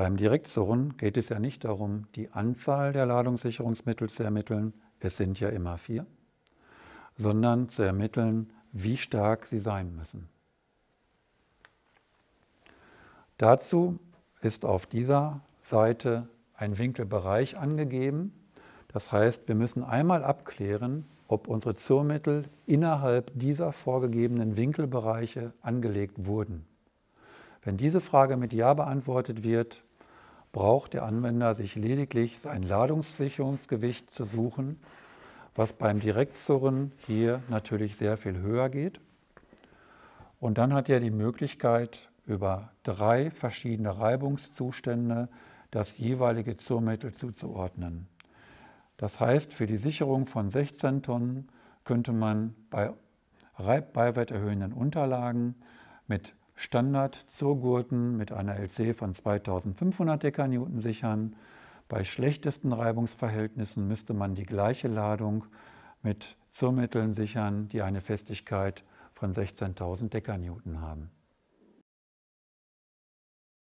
Beim Direktsohn geht es ja nicht darum, die Anzahl der Ladungssicherungsmittel zu ermitteln, es sind ja immer vier, sondern zu ermitteln, wie stark sie sein müssen. Dazu ist auf dieser Seite ein Winkelbereich angegeben. Das heißt, wir müssen einmal abklären, ob unsere Zurmittel innerhalb dieser vorgegebenen Winkelbereiche angelegt wurden. Wenn diese Frage mit Ja beantwortet wird, braucht der Anwender sich lediglich sein Ladungssicherungsgewicht zu suchen, was beim Direktzurren hier natürlich sehr viel höher geht. Und dann hat er die Möglichkeit, über drei verschiedene Reibungszustände das jeweilige Zurmittel zuzuordnen. Das heißt, für die Sicherung von 16 Tonnen könnte man bei reibbeiwetterhöhenden Unterlagen mit Standard-Zurgurten mit einer LC von 2500 Dekanewton sichern. Bei schlechtesten Reibungsverhältnissen müsste man die gleiche Ladung mit Zurmitteln sichern, die eine Festigkeit von 16.000 Dekanewton haben.